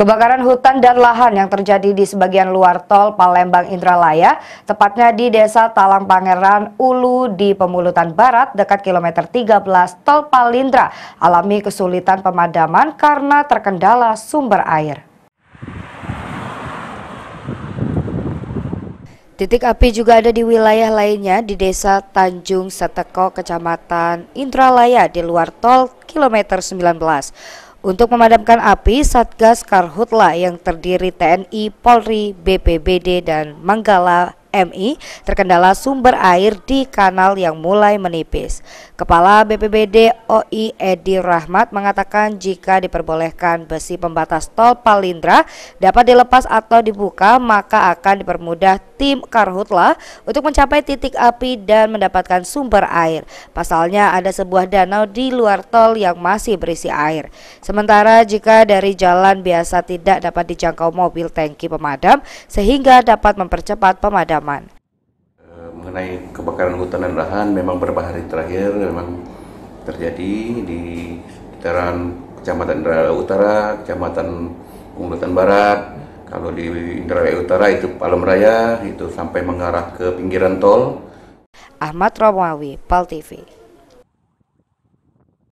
Kebakaran hutan dan lahan yang terjadi di sebagian luar tol Palembang Indralaya, tepatnya di Desa Talang Pangeran Ulu di Pemulutan Barat dekat kilometer 13 tol Palindra, alami kesulitan pemadaman karena terkendala sumber air. Titik api juga ada di wilayah lainnya di Desa Tanjung Seteko, Kecamatan Indralaya di luar tol kilometer 19. Untuk memadamkan api, Satgas Karhutla yang terdiri TNI, Polri, BPBD, dan Manggala MI terkendala sumber air di kanal yang mulai menipis. Kepala BPBD OI Edi Rahmat mengatakan jika diperbolehkan besi pembatas tol Palindra dapat dilepas atau dibuka maka akan dipermudah tim Karhutla untuk mencapai titik api dan mendapatkan sumber air. Pasalnya ada sebuah danau di luar tol yang masih berisi air. Sementara jika dari jalan biasa tidak dapat dijangkau mobil tangki pemadam sehingga dapat mempercepat pemadam. Matraman. Eh, mengenai kebakaran hutan dan lahan memang beberapa hari terakhir memang terjadi di sekitaran Kecamatan Indralaya Utara, Kecamatan Unggulatan Barat. Kalau di Indralaya Utara itu Palem Raya, itu sampai mengarah ke pinggiran tol. Ahmad Romawi, Pal TV.